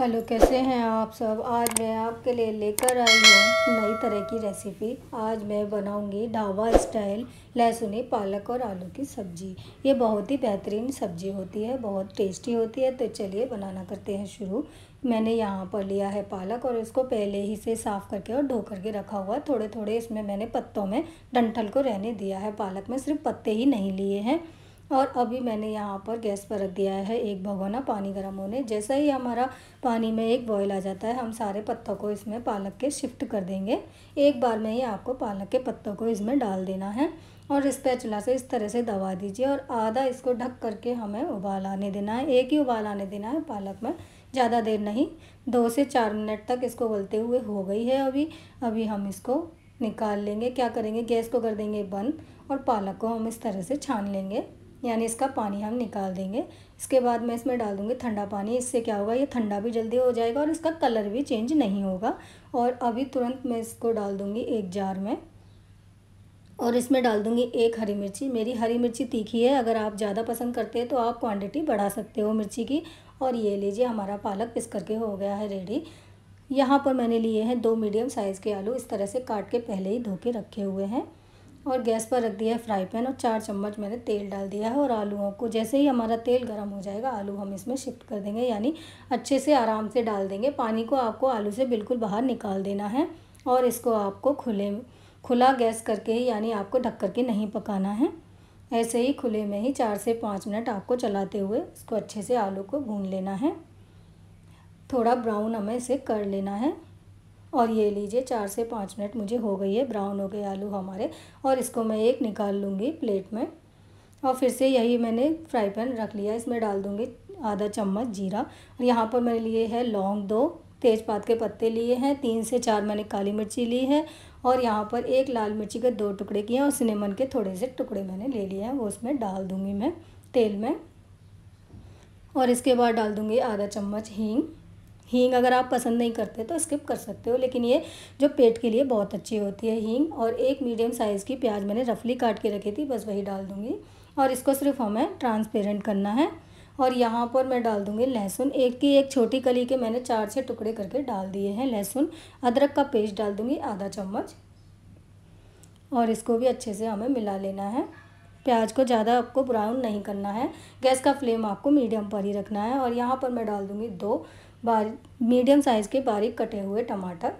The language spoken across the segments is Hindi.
हेलो कैसे हैं आप सब आज मैं आपके लिए लेकर आई हूँ नई तरह की रेसिपी आज मैं बनाऊंगी ढाबा स्टाइल लहसुनी पालक और आलू की सब्जी ये बहुत ही बेहतरीन सब्जी होती है बहुत टेस्टी होती है तो चलिए बनाना करते हैं शुरू मैंने यहाँ पर लिया है पालक और इसको पहले ही से साफ़ करके और धो करके रखा हुआ थोड़े थोड़े इसमें मैंने पत्तों में डंठल को रहने दिया है पालक में सिर्फ पत्ते ही नहीं लिए हैं और अभी मैंने यहाँ पर गैस पर रख दिया है एक भगोना पानी गर्म होने जैसा ही हमारा पानी में एक बॉयल आ जाता है हम सारे पत्तों को इसमें पालक के शिफ्ट कर देंगे एक बार में ही आपको पालक के पत्तों को इसमें डाल देना है और इस स्पैचुला से इस तरह से दबा दीजिए और आधा इसको ढक करके हमें उबाल आने देना है एक ही उबाल आने देना है पालक में ज़्यादा देर नहीं दो से चार मिनट तक इसको उबलते हुए हो गई है अभी अभी हम इसको निकाल लेंगे क्या करेंगे गैस को कर देंगे बंद और पालक को हम इस तरह से छान लेंगे यानी इसका पानी हम निकाल देंगे इसके बाद मैं इसमें डाल दूँगी ठंडा पानी इससे क्या होगा ये ठंडा भी जल्दी हो जाएगा और इसका कलर भी चेंज नहीं होगा और अभी तुरंत मैं इसको डाल दूँगी एक जार में और इसमें डाल दूँगी एक हरी मिर्ची मेरी हरी मिर्ची तीखी है अगर आप ज़्यादा पसंद करते हैं तो आप क्वांटिटी बढ़ा सकते हो मिर्ची की और ये लीजिए हमारा पालक पिस करके हो गया है रेडी यहाँ पर मैंने लिए हैं दो मीडियम साइज़ के आलू इस तरह से काट के पहले ही धो के रखे हुए हैं और गैस पर रख दिया है फ्राई पैन और चार चम्मच मैंने तेल डाल दिया है और आलूओं को जैसे ही हमारा तेल गर्म हो जाएगा आलू हम इसमें शिफ्ट कर देंगे यानी अच्छे से आराम से डाल देंगे पानी को आपको आलू से बिल्कुल बाहर निकाल देना है और इसको आपको खुले खुला गैस करके ही यानी आपको ढक करके नहीं पकाना है ऐसे ही खुले में ही चार से पाँच मिनट आपको चलाते हुए इसको अच्छे से आलू को भून लेना है थोड़ा ब्राउन हमें इसे कर लेना है और ये लीजिए चार से पाँच मिनट मुझे हो गई है ब्राउन हो गए आलू हमारे और इसको मैं एक निकाल लूँगी प्लेट में और फिर से यही मैंने फ्राई पैन रख लिया इसमें डाल दूँगी आधा चम्मच जीरा और यहाँ पर मैंने लिए है लौंग दो तेज़पात के पत्ते लिए हैं तीन से चार मैंने काली मिर्ची ली है और यहाँ पर एक लाल मिर्ची के दो टुकड़े किए हैं और सिनेमन के थोड़े से टुकड़े मैंने ले लिए हैं वो उसमें डाल दूँगी मैं तेल में और इसके बाद डाल दूँगी आधा चम्मच हींग हींग अगर आप पसंद नहीं करते तो स्किप कर सकते हो लेकिन ये जो पेट के लिए बहुत अच्छी होती है हींग और एक मीडियम साइज़ की प्याज मैंने रफली काट के रखी थी बस वही डाल दूँगी और इसको सिर्फ हमें ट्रांसपेरेंट करना है और यहाँ पर मैं डाल दूँगी लहसुन एक की एक छोटी कली के मैंने चार छः टुकड़े करके डाल दिए हैं लहसुन अदरक का पेस्ट डाल दूँगी आधा चम्मच और इसको भी अच्छे से हमें मिला लेना है प्याज को ज़्यादा आपको ब्राउन नहीं करना है गैस का फ्लेम आपको मीडियम पर ही रखना है और यहाँ पर मैं डाल दूँगी दो बार मीडियम साइज़ के बारीक कटे हुए टमाटर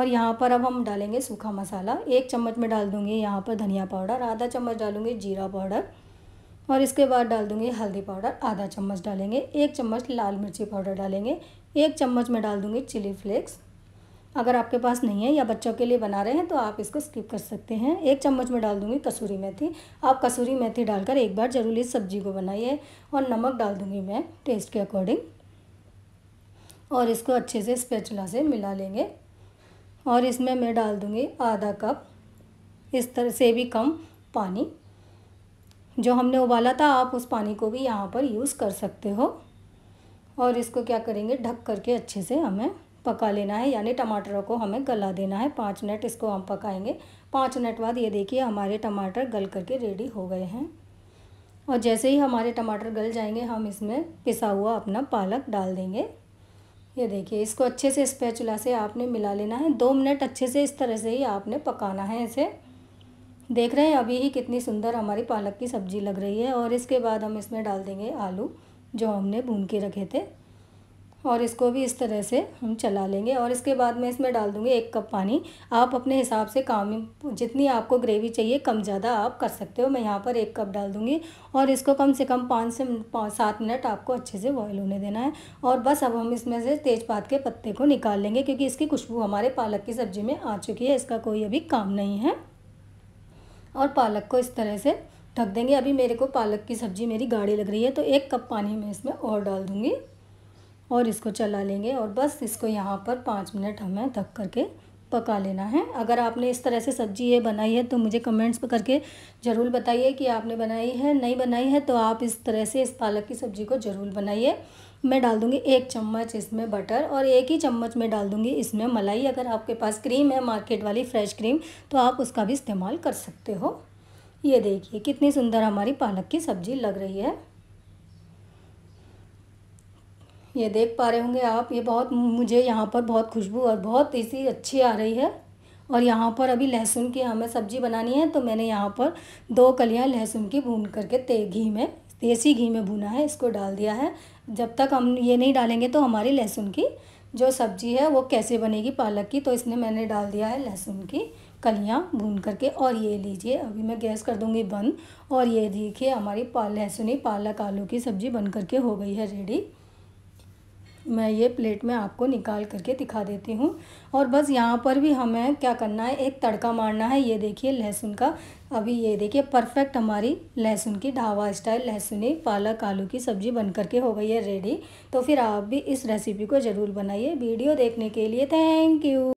और यहाँ पर अब हम डालेंगे सूखा मसाला एक चम्मच में डाल दूँगी यहाँ पर धनिया पाउडर आधा चम्मच डालूँगी जीरा पाउडर और इसके बाद डाल दूँगी हल्दी पाउडर आधा चम्मच डालेंगे एक चम्मच लाल मिर्ची पाउडर डालेंगे एक चम्मच में डाल दूँगी चिली फ्लेक्स अगर आपके पास नहीं है या बच्चों के लिए बना रहे हैं तो आप इसको स्किप कर सकते हैं एक चम्मच में डाल दूँगी कसूरी मेथी आप कसूरी मेथी डालकर एक बार ज़रूर इस सब्ज़ी को बनाइए और नमक डाल दूँगी मैं टेस्ट के अकॉर्डिंग और इसको अच्छे से स्पेचुला से मिला लेंगे और इसमें मैं डाल दूँगी आधा कप इस तरह से भी कम पानी जो हमने उबाला था आप उस पानी को भी यहाँ पर यूज़ कर सकते हो और इसको क्या करेंगे ढक करके अच्छे से हमें पका लेना है यानी टमाटरों को हमें गला देना है पाँच मिनट इसको हम पकाएंगे पाँच मिनट बाद ये देखिए हमारे टमाटर गल करके रेडी हो गए हैं और जैसे ही हमारे टमाटर गल जाएंगे हम इसमें पिसा हुआ अपना पालक डाल देंगे ये देखिए इसको अच्छे से स्पैचुला से आपने मिला लेना है दो मिनट अच्छे से इस तरह से ही आपने पकाना है इसे देख रहे हैं अभी ही कितनी सुंदर हमारी पालक की सब्ज़ी लग रही है और इसके बाद हम इसमें डाल देंगे आलू जो हमने भून के रखे थे और इसको भी इस तरह से हम चला लेंगे और इसके बाद मैं इसमें डाल दूँगी एक कप पानी आप अपने हिसाब से काम जितनी आपको ग्रेवी चाहिए कम ज़्यादा आप कर सकते हो मैं यहाँ पर एक कप डाल दूँगी और इसको कम से कम पाँच से सात मिनट आपको अच्छे से बॉयल होने देना है और बस अब हम इसमें से तेज़पात के पत्ते को निकाल लेंगे क्योंकि इसकी खुशबू हमारे पालक की सब्ज़ी में आ चुकी है इसका कोई अभी काम नहीं है और पालक को इस तरह से ढक देंगे अभी मेरे को पालक की सब्ज़ी मेरी गाढ़ी लग रही है तो एक कप पानी मैं इसमें और डाल दूँगी और इसको चला लेंगे और बस इसको यहाँ पर पाँच मिनट हमें ढक करके पका लेना है अगर आपने इस तरह से सब्जी ये बनाई है तो मुझे कमेंट्स पर करके ज़रूर बताइए कि आपने बनाई है नहीं बनाई है तो आप इस तरह से इस पालक की सब्ज़ी को ज़रूर बनाइए मैं डाल दूँगी एक चम्मच इसमें बटर और एक ही चम्मच में डाल दूँगी इसमें मलाई अगर आपके पास क्रीम है मार्केट वाली फ्रेश क्रीम तो आप उसका भी इस्तेमाल कर सकते हो ये देखिए कितनी सुंदर हमारी पालक की सब्ज़ी लग रही है ये देख पा रहे होंगे आप ये बहुत मुझे यहाँ पर बहुत खुशबू और बहुत इसी अच्छी आ रही है और यहाँ पर अभी लहसुन की हमें सब्ज़ी बनानी है तो मैंने यहाँ पर दो कलियाँ लहसुन की भून करके ते घी में देसी घी में भुना है इसको डाल दिया है जब तक हम ये नहीं डालेंगे तो हमारी लहसुन की जो सब्ज़ी है वो कैसे बनेगी पालक की तो इसमें मैंने डाल दिया है लहसुन की कलियाँ भून करके और ये लीजिए अभी मैं गैस कर दूँगी बंद और ये देखिए हमारी पाल लहसुनी पालक आलू की सब्ज़ी बन करके हो गई है रेडी मैं ये प्लेट में आपको निकाल करके दिखा देती हूँ और बस यहाँ पर भी हमें क्या करना है एक तड़का मारना है ये देखिए लहसुन का अभी ये देखिए परफेक्ट हमारी लहसुन की ढाबा स्टाइल लहसुनी पालक आलू की सब्ज़ी बन करके हो गई है रेडी तो फिर आप भी इस रेसिपी को ज़रूर बनाइए वीडियो देखने के लिए थैंक यू